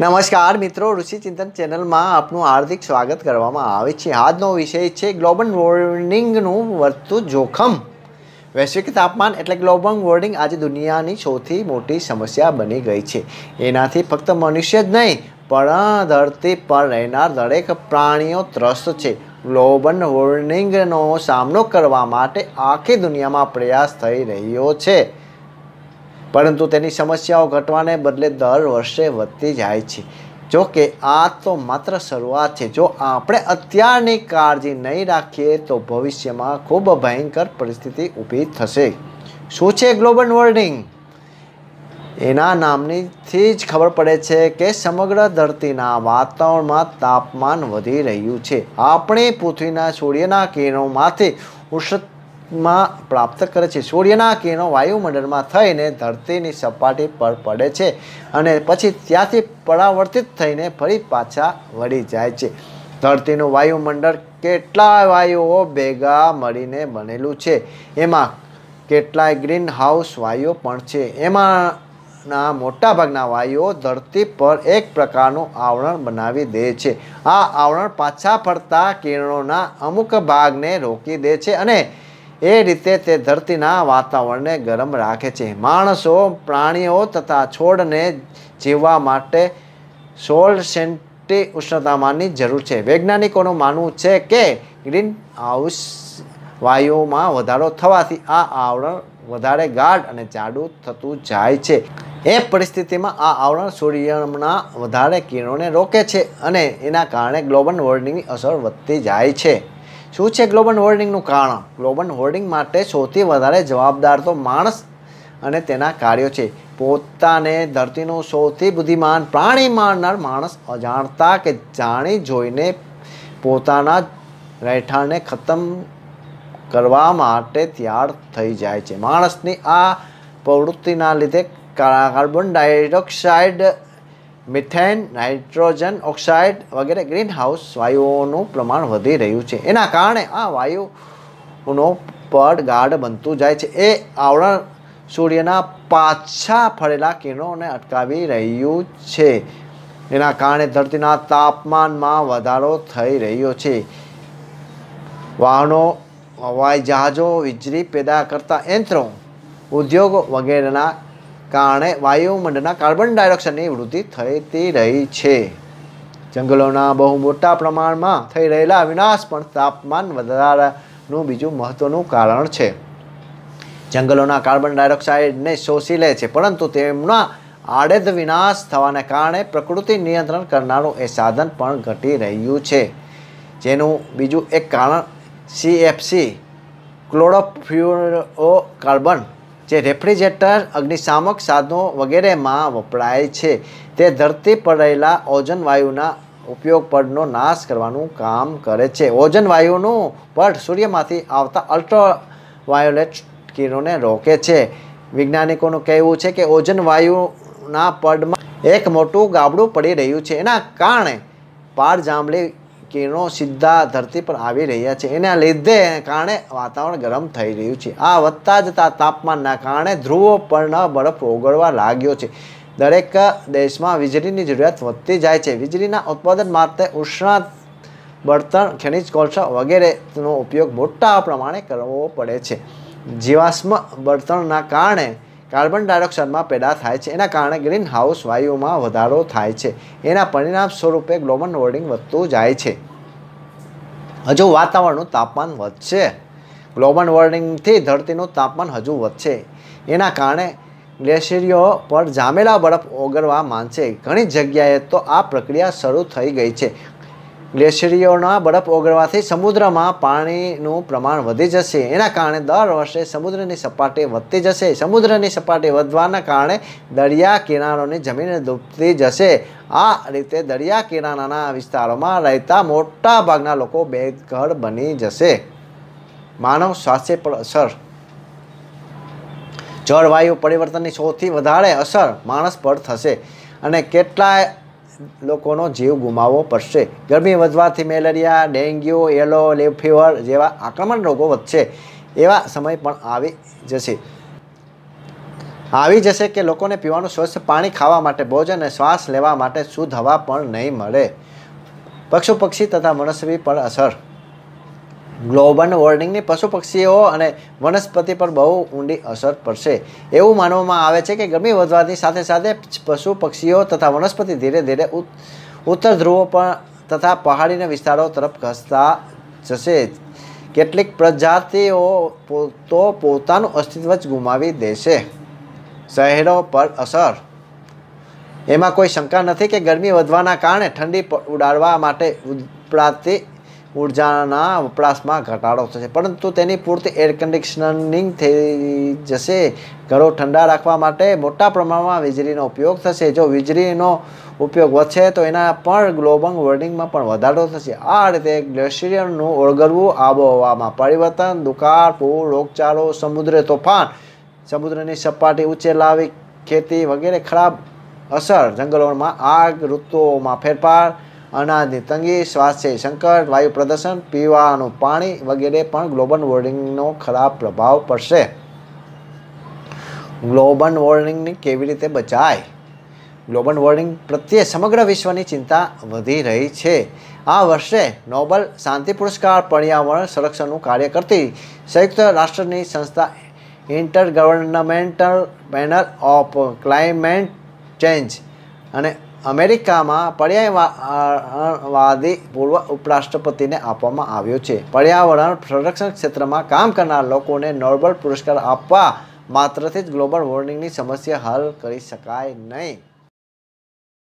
નમસ્કાર મિત્રો ઋષિચિંતન ચેનલમાં આપનું હાર્દિક સ્વાગત કરવામાં આવે છે આજનો વિષય છે ગ્લોબલ વોર્મિંગનું વધતું જોખમ વૈશ્વિક તાપમાન એટલે ગ્લોબલ વોર્મિંગ આજે દુનિયાની સૌથી મોટી સમસ્યા બની ગઈ છે એનાથી ફક્ત મનુષ્ય જ નહીં પણ ધરતી પર રહેનાર દરેક પ્રાણીઓ ત્રસ્ત છે ગ્લોબલ વોર્મિંગનો સામનો કરવા માટે આખી દુનિયામાં પ્રયાસ થઈ રહ્યો છે પરંતુ તેની સમસ્યાઓ ઘટવાને બદલે દર વર્ષે વધતી જાય છે જો કે આ તો માત્ર શરૂઆત છે જો આપણે અત્યારની કાળજી નહીં રાખીએ તો ભવિષ્યમાં ખૂબ ભયંકર પરિસ્થિતિ ઊભી થશે શું છે ગ્લોબલ વોર્મિંગ એના નામનીથી જ ખબર પડે છે કે સમગ્ર ધરતીના વાતાવરણમાં તાપમાન વધી રહ્યું છે આપણે પૃથ્વીના સૂર્યના કિરણોમાંથી ઉષ્ણમાં પ્રાપ્ત કરે છે સૂર્યના કિરણો વાયુમંડળમાં થઈને ધરતીની સપાટી પર પડે છે અને પછી ત્યાંથી પરાવર્તિત થઈને ફરી પાછા વળી જાય છે ધરતીનું વાયુમંડળ કેટલા વાયુઓ ભેગા મળીને બનેલું છે એમાં કેટલાય ગ્રીન હાઉસ વાયુઓ પણ છે એમાં ના મોટાભાગના વાયુઓ ધરતી પર એક પ્રકારનું આવરણ બનાવી દે છે આ આવરણ પાછા ફરતા કિરણોના અમુક ભાગને રોકી દે છે અને એ રીતે તે ધરતીના વાતાવરણને ગરમ રાખે છે માણસો પ્રાણીઓ તથા છોડને જીવવા માટે સોળ સેન્ટી ઉષ્ણતામાનની જરૂર છે વૈજ્ઞાનિકોનું માનવું છે કે ગ્રીન હાઉસ વાયુઓમાં વધારો થવાથી આ આવરણ વધારે ગાઢ અને જાડું થતું જાય છે એ પરિસ્થિતિમાં આ આવરણ સૂર્યના વધારે કિરણોને રોકે છે અને એના કારણે ગ્લોબલ વોર્મિંગની અસર વધતી જાય છે શું છે ગ્લોબલ વોર્મિંગનું કારણ ગ્લોબલ વોર્મિંગ માટે સૌથી વધારે જવાબદાર તો માણસ અને તેના કાર્યો છે પોતાને ધરતીનું સૌથી બુદ્ધિમાન પ્રાણી માનનાર માણસ અજાણતા કે જાણી જોઈને પોતાના રહેઠાણને ખતમ કરવા માટે તૈયાર થઈ જાય છે માણસની આ પ્રવૃત્તિના લીધે carbon dioxide methane nitrogen oxide વગેરે ગ્રીન હાઉસ વાયુઓનું પ્રમાણ વધી રહ્યું છે એના કારણે આ વાયુનો પડ ગાઢ બનતું જાય છે એ આવરણ સૂર્યના પાછા ફરેલા કિરણોને અટકાવી રહ્યું છે એના કારણે ધરતીના તાપમાનમાં વધારો થઈ રહ્યો છે વાહનો હવાઈ જહાજો વીજળી પેદા કરતા યંત્રો ઉદ્યોગો વગેરેના કારણે વાયુમંડળના કાર્બન ડાયોક્સાઇડની વૃદ્ધિ થતી રહી છે જંગલોના બહુ મોટા પ્રમાણમાં થઈ રહેલા વિનાશ પણ તાપમાન વધારાનું બીજું મહત્ત્વનું કારણ છે જંગલોના કાર્બન ડાયોક્સાઇડને શોષી લે છે પરંતુ તેમના આડેદ વિનાશ થવાને કારણે પ્રકૃતિ નિયંત્રણ કરનારું એ સાધન પણ ઘટી રહ્યું છે જેનું બીજું એક કારણ સીએફસી ક્લોરોફ્યુરો કાર્બન જે રેફ્રિજરેટર અગ્નિશામક સાધનો વગેરેમાં વપરાય છે તે ધરતી પર રહેલા ઓઝોન વાયુના ઉપયોગ પડનો નાશ કરવાનું કામ કરે છે ઓજન વાયુનું પડ સૂર્યમાંથી આવતા અલ્ટ્રા વાયોલેટ કિરણોને રોકે છે વૈજ્ઞાનિકોનું કહેવું છે કે ઓજન વાયુના પડમાં એક મોટું ગાબડું પડી રહ્યું છે એના કારણે પાર જાંબલી કિરણો સીધા ધરતી પર આવી રહ્યા છે એના લીધે કારણે વાતાવરણ ગરમ થઈ રહ્યું છે આ વધતા જતા તાપમાનના કારણે ધ્રુવો પરના બરફ ઓગળવા લાગ્યો છે દરેક દેશમાં વીજળીની જરૂરિયાત વધતી જાય છે વીજળીના ઉત્પાદન માટે ઉષ્ણા બળતણ ખનિજ કોલસા વગેરેનો ઉપયોગ મોટા પ્રમાણે કરવો પડે છે જીવાશ્મ બળતણના કારણે કાર્બન ડાયોક્સાઇડમાં પેદા થાય છે એના કારણે ગ્રીનહાઉસ વાયુમાં વધારો થાય છે એના પરિણામ સ્વરૂપે ગ્લોબલ વોર્મિંગ વધતું જાય છે હજુ વાતાવરણનું તાપમાન વધશે ગ્લોબલ વોર્મિંગથી ધરતીનું તાપમાન હજુ વધશે એના કારણે ગ્લેશિયરો પર જામેલા બરફ ઓગળવા માંડશે ઘણી જગ્યાએ તો આ પ્રક્રિયા શરૂ થઈ ગઈ છે ગ્લેશિયરોના બરફ ઓગળવાથી સમુદ્રમાં પાણીનું પ્રમાણ વધી જશે એના કારણે દર વર્ષે સમુદ્રની સપાટી વધતી જશે સમુદ્રની સપાટી વધવાના કારણે દરિયા કિનારોની જમીન ડૂબતી જશે આ રીતે દરિયા કિનારાના વિસ્તારોમાં રહેતા મોટાભાગના લોકો બેઘર બની જશે માનવ સ્વાસ્થ્ય પર અસર જળવાયુ પરિવર્તનની સૌથી વધારે અસર માણસ પર થશે અને કેટલાય લોકોનો જીવ ગુમાવવો પડશે ગરમી વધવાથી મેલેરિયા ડેન્ગ્યુ યલો લેવ ફીવર જેવા આક્રમણ રોગો વધશે એવા સમય પણ આવી જશે આવી જશે કે લોકોને પીવાનું સ્વચ્છ પાણી ખાવા માટે ભોજન અને શ્વાસ લેવા માટે શુદ્ધ હવા પણ નહીં મળે પશુ પક્ષી તથા મનસ્વી પર અસર ગ્લોબલ વોર્મિંગની પશુ પક્ષીઓ અને વનસ્પતિ પર બહુ ઊંડી અસર પડશે એવું માનવામાં આવે છે કે ગરમી વધવાની સાથે સાથે પશુ પક્ષીઓ તથા વનસ્પતિ ધીરે ધીરે ઉત્તર ધ્રુવો પણ તથા પહાડીના વિસ્તારો તરફ ઘસતા જશે કેટલીક પ્રજાતિઓ તો પોતાનું અસ્તિત્વ જ ગુમાવી દેશે શહેરો પર અસર એમાં કોઈ શંકા નથી કે ગરમી વધવાના કારણે ઠંડી ઉડાડવા માટે ઉદપડાતી ઉર્જાના વપરાશમાં ઘટાડો થશે પરંતુ તેની પૂરતી એર કન્ડિશનિંગ થઈ જશે ઘરો ઠંડા રાખવા માટે મોટા પ્રમાણમાં વીજળીનો ઉપયોગ થશે જો વીજળીનો ઉપયોગ વધશે તો એના પણ ગ્લોબલ વોર્મિંગમાં પણ વધારો થશે આ રીતે ગ્લેશિયરનું ઓળગરવું આબોહવામાં પરિવર્તન દુકાળ પૂર રોગચાળો સમુદ્ર તોફાન સમુદ્રની સપાટી ઉંચે લાવી ખેતી વગેરે ખરાબ અસર જંગલોમાં આગ ઋતુઓમાં ફેરફાર અનાજની તંગી સ્વાસ્થ્ય સંકટ વાયુ પ્રદૂષણ પીવાનું પાણી વગેરે પણ ગ્લોબલ વોર્મિંગનો ખરાબ પ્રભાવ પડશે ગ્લોબલ વોર્મિંગની કેવી રીતે બચાય ગ્લોબલ વોર્મિંગ પ્રત્યે સમગ્ર વિશ્વની ચિંતા વધી રહી છે આ વર્ષે નોબલ શાંતિ પુરસ્કાર પર્યાવરણ સંરક્ષણનું કાર્ય કરતી સંયુક્ત રાષ્ટ્રની સંસ્થા intergovernmental panel of climate change અને અમેરિકામાં પર્યાવરણવાદી પૂર્વ ઉપરાષ્ટ્રપતિને આપવામાં આવ્યો છે પર્યાવરણ સંરક્ષણ ક્ષેત્રમાં કામ કરનાર લોકોને નોર્બલ પુરસ્કાર આપવા માત્રથી જ ગ્લોબલ વોર્મિંગની સમસ્યા હલ કરી શકાય નહીં